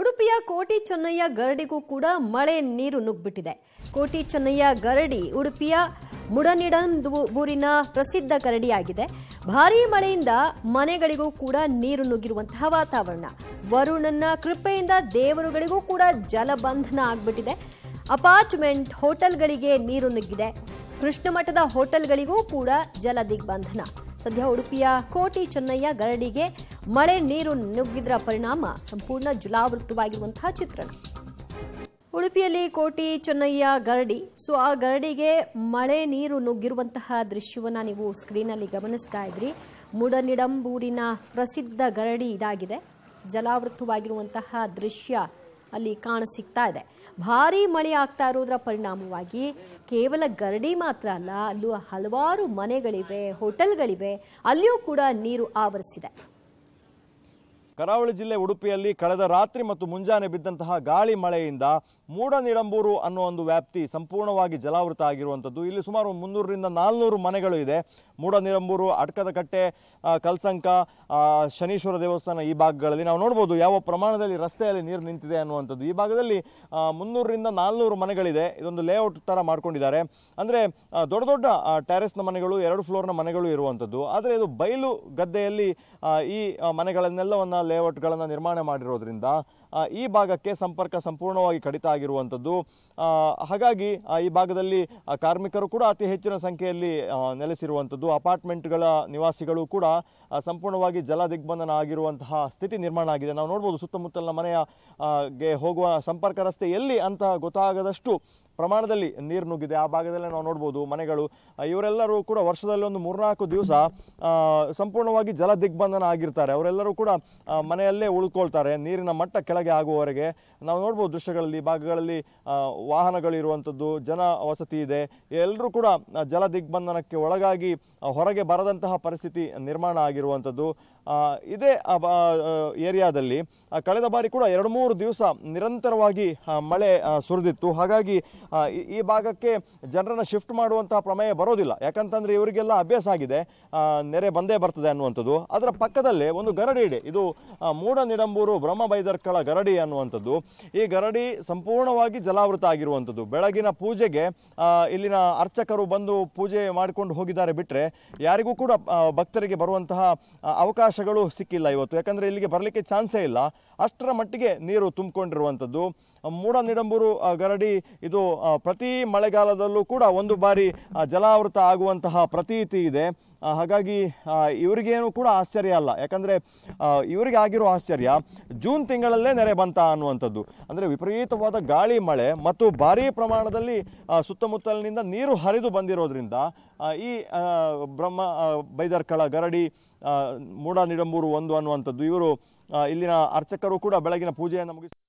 ಉಡುಪಿಯ ಕೋಟಿ ಚೆನ್ನಯ್ಯ ಗರಡಿಗೂ ಕೂಡ ಮಳೆ ನೀರು ನುಗ್ಬಿಟ್ಟಿದೆ ಕೋಟಿ ಚೆನ್ನಯ್ಯ ಗರಡಿ ಉಡುಪಿಯ ಮುಡನಿಡಂದೂರಿನ ಪ್ರಸಿದ್ಧ ಗರಡಿಯಾಗಿದೆ ಭಾರೀ ಮಳೆಯಿಂದ ಮನೆಗಳಿಗೂ ಕೂಡ ನೀರು ನುಗ್ಗಿರುವಂತಹ ವಾತಾವರಣ ವರುಣನ ಕೃಪೆಯಿಂದ ದೇವರುಗಳಿಗೂ ಕೂಡ ಜಲಬಂಧನ ಆಗ್ಬಿಟ್ಟಿದೆ ಅಪಾರ್ಟ್ಮೆಂಟ್ ಹೋಟೆಲ್ಗಳಿಗೆ ನೀರು ನುಗ್ಗಿದೆ ಕೃಷ್ಣಮಠದ ಹೋಟೆಲ್ಗಳಿಗೂ ಕೂಡ ಜಲ ದಿಗ್ಬಂಧನ ಸದ್ಯ ಉಡುಪಿಯ ಕೋಟಿ ಚೆನ್ನಯ್ಯ ಗರಡಿಗೆ ಮಳೆ ನೀರು ನುಗ್ಗಿದ್ರ ಪರಿಣಾಮ ಸಂಪೂರ್ಣ ಜಲಾವೃತವಾಗಿರುವಂತಹ ಚಿತ್ರಣ ಉಡುಪಿಯಲ್ಲಿ ಕೋಟಿ ಚೆನ್ನಯ್ಯ ಗರಡಿ ಸೊ ಆ ಗರಡಿಗೆ ಮಳೆ ನೀರು ನುಗ್ಗಿರುವಂತಹ ದೃಶ್ಯವನ್ನು ನೀವು ಸ್ಕ್ರೀನಲ್ಲಿ ಗಮನಿಸ್ತಾ ಇದ್ರಿ ಮುಡನಿಡಂಬೂರಿನ ಪ್ರಸಿದ್ಧ ಗರಡಿ ಇದಾಗಿದೆ ಜಲಾವೃತವಾಗಿರುವಂತಹ ದೃಶ್ಯ ಅಲ್ಲಿ ಕಾಣ ಸಿಗ್ತಾ ಇದೆ ಭಾರಿ ಮಳೆ ಆಗ್ತಾ ಇರೋದ್ರ ಪರಿಣಾಮವಾಗಿ ಕೇವಲ ಗರಡಿ ಮಾತ್ರ ಅಲ್ಲ ಅಲ್ಲೂ ಹಲವಾರು ಮನೆಗಳಿವೆ ಹೋಟೆಲ್ಗಳಿವೆ ಅಲ್ಲಿಯೂ ಕೂಡ ನೀರು ಆವರಿಸಿದೆ ಕರಾವಳಿ ಜಿಲ್ಲೆ ಉಡುಪಿಯಲ್ಲಿ ಕಳೆದ ರಾತ್ರಿ ಮತ್ತು ಮುಂಜಾನೆ ಬಿದ್ದಂತಹ ಗಾಳಿ ಮಳೆಯಿಂದ ಮೂಡನಿಡಂಬೂರು ಅನ್ನೋ ಒಂದು ವ್ಯಾಪ್ತಿ ಸಂಪೂರ್ಣವಾಗಿ ಜಲಾವೃತ ಆಗಿರುವಂಥದ್ದು ಇಲ್ಲಿ ಸುಮಾರು ಮುನ್ನೂರರಿಂದ ನಾಲ್ನೂರು ಮನೆಗಳು ಇದೆ ಮೂಡನಿರಂಬೂರು ಅಡ್ಕದಕಟ್ಟೆ ಕಟ್ಟೆ ಕಲ್ಸಂಕ ಶನೀಶ್ವರ ದೇವಸ್ಥಾನ ಈ ಭಾಗಗಳಲ್ಲಿ ನಾವು ನೋಡ್ಬೋದು ಯಾವ ಪ್ರಮಾಣದಲ್ಲಿ ರಸ್ತೆಯಲ್ಲಿ ನೀರು ನಿಂತಿದೆ ಅನ್ನುವಂಥದ್ದು ಈ ಭಾಗದಲ್ಲಿ ಮುನ್ನೂರರಿಂದ ನಾಲ್ನೂರು ಮನೆಗಳಿದೆ ಇದೊಂದು ಲೇಔಟ್ ಥರ ಮಾಡ್ಕೊಂಡಿದ್ದಾರೆ ಅಂದರೆ ದೊಡ್ಡ ದೊಡ್ಡ ಟ್ಯಾರೆಸ್ನ ಮನೆಗಳು ಎರಡು ಫ್ಲೋರ್ನ ಮನೆಗಳು ಇರುವಂಥದ್ದು ಆದರೆ ಇದು ಬಯಲು ಗದ್ದೆಯಲ್ಲಿ ಈ ಮನೆಗಳನ್ನೆಲ್ಲವನ್ನು ಲೇಔಟ್ಗಳನ್ನು ನಿರ್ಮಾಣ ಮಾಡಿರೋದ್ರಿಂದ ಈ ಭಾಗಕ್ಕೆ ಸಂಪರ್ಕ ಸಂಪೂರ್ಣವಾಗಿ ಕಡಿತ ಆಗಿರುವಂಥದ್ದು ಹಾಗಾಗಿ ಈ ಭಾಗದಲ್ಲಿ ಕಾರ್ಮಿಕರು ಕೂಡ ಅತಿ ಹೆಚ್ಚಿನ ಸಂಖ್ಯೆಯಲ್ಲಿ ನೆಲೆಸಿರುವಂಥದ್ದು ಅಪಾರ್ಟ್ಮೆಂಟ್ಗಳ ನಿವಾಸಿಗಳು ಕೂಡ ಸಂಪೂರ್ಣವಾಗಿ ಜಲ ದಿಗ್ಬಂಧನ ಆಗಿರುವಂತಹ ಸ್ಥಿತಿ ನಿರ್ಮಾಣ ಆಗಿದೆ ನಾವು ನೋಡ್ಬೋದು ಸುತ್ತಮುತ್ತಲಿನ ಮನೆಯ ಗೆ ಹೋಗುವ ಸಂಪರ್ಕ ರಸ್ತೆ ಎಲ್ಲಿ ಅಂತ ಗೊತ್ತಾಗದಷ್ಟು ಪ್ರಮಾಣದಲ್ಲಿ ನೀರು ನುಗ್ಗಿದೆ ಆ ಭಾಗದಲ್ಲಿ ನಾವು ನೋಡ್ಬೋದು ಮನೆಗಳು ಇವರೆಲ್ಲರೂ ಕೂಡ ವರ್ಷದಲ್ಲಿ ಒಂದು ಮೂರ್ನಾಲ್ಕು ದಿವಸ ಸಂಪೂರ್ಣವಾಗಿ ಜಲ ದಿಗ್ಬಂಧನ ಆಗಿರ್ತಾರೆ ಅವರೆಲ್ಲರೂ ಕೂಡ ಮನೆಯಲ್ಲೇ ಉಳ್ಕೊಳ್ತಾರೆ ನೀರಿನ ಮಟ್ಟ ಕೆಳಗೆ ಆಗುವವರೆಗೆ ನಾವು ನೋಡ್ಬೋದು ದೃಶ್ಯಗಳಲ್ಲಿ ಭಾಗಗಳಲ್ಲಿ ವಾಹನಗಳಿರುವಂಥದ್ದು ಜನ ವಸತಿ ಇದೆ ಎಲ್ಲರೂ ಕೂಡ ಜಲ ದಿಗ್ಬಂಧನಕ್ಕೆ ಒಳಗಾಗಿ ಹೊರಗೆ ಬರದಂತಹ ಪರಿಸ್ಥಿತಿ ನಿರ್ಮಾಣ ಆಗಿರುವಂಥದ್ದು ಇದೇ ಏರಿಯಾದಲ್ಲಿ ಕಳೆದ ಬಾರಿ ಕೂಡ ಎರಡು ಮೂರು ದಿವಸ ನಿರಂತರವಾಗಿ ಮಳೆ ಸುರಿದಿತ್ತು ಹಾಗಾಗಿ ಈ ಭಾಗಕ್ಕೆ ಜನರನ್ನು ಶಿಫ್ಟ್ ಮಾಡುವಂತಹ ಪ್ರಮೇಯ ಬರೋದಿಲ್ಲ ಯಾಕಂತಂದರೆ ಇವರಿಗೆಲ್ಲ ಅಭ್ಯಾಸ ಆಗಿದೆ ನೆರೆ ಬಂದೇ ಬರ್ತದೆ ಅನ್ನುವಂಥದ್ದು ಅದರ ಪಕ್ಕದಲ್ಲೇ ಒಂದು ಗರಡಿ ಇದೆ ಇದು ಮೂಡ ನಿಡಂಬೂರು ಬ್ರಹ್ಮ ಬೈದರ್ಕಳ ಗರಡಿ ಅನ್ನುವಂಥದ್ದು ಈ ಗರಡಿ ಸಂಪೂರ್ಣವಾಗಿ ಜಲಾವೃತ ಆಗಿರುವಂಥದ್ದು ಬೆಳಗಿನ ಪೂಜೆಗೆ ಇಲ್ಲಿನ ಅರ್ಚಕರು ಬಂದು ಪೂಜೆ ಮಾಡಿಕೊಂಡು ಹೋಗಿದ್ದಾರೆ ಬಿಟ್ಟರೆ ಯಾರಿಗೂ ಕೂಡ ಭಕ್ತರಿಗೆ ಬರುವಂತಹ ಅವಕಾಶ ಅವಕಾಶಗಳು ಸಿಕ್ಕಿಲ್ಲ ಇವತ್ತು ಯಾಕಂದರೆ ಇಲ್ಲಿಗೆ ಬರಲಿಕ್ಕೆ ಚಾನ್ಸೇ ಇಲ್ಲ ಅಷ್ಟರ ಮಟ್ಟಿಗೆ ನೀರು ತುಂಬಿಕೊಂಡಿರುವಂಥದ್ದು ಮೂಡ ನಿಡಂಬೂರು ಗರಡಿ ಇದು ಪ್ರತಿ ಮಳೆಗಾಲದಲ್ಲೂ ಕೂಡ ಒಂದು ಬಾರಿ ಜಲಾವೃತ ಆಗುವಂತಹ ಪ್ರತೀತಿ ಇದೆ ಹಾಗಾಗಿ ಇವರಿಗೇನು ಕೂಡ ಆಶ್ಚರ್ಯ ಅಲ್ಲ ಯಾಕಂದರೆ ಇವರಿಗೆ ಆಗಿರೋ ಆಶ್ಚರ್ಯ ಜೂನ್ ತಿಂಗಳಲ್ಲೇ ನೆರೆ ಬಂತ ಅನ್ನುವಂಥದ್ದು ಅಂದರೆ ವಿಪರೀತವಾದ ಗಾಳಿ ಮಳೆ ಮತ್ತು ಭಾರೀ ಪ್ರಮಾಣದಲ್ಲಿ ಸುತ್ತಮುತ್ತಲಿನಿಂದ ನೀರು ಹರಿದು ಬಂದಿರೋದ್ರಿಂದ ಈ ಬ್ರಹ್ಮ ಬೈದರ್ಕಳ ಗರಡಿ ಮೂಡ ನಿಡಂಬೂರು ಒಂದು ಅನ್ನುವಂಥದ್ದು ಇವರು ಇಲ್ಲಿನ ಅರ್ಚಕರು ಕೂಡ ಬೆಳಗಿನ ಪೂಜೆಯನ್ನು ಮುಗಿಸಿ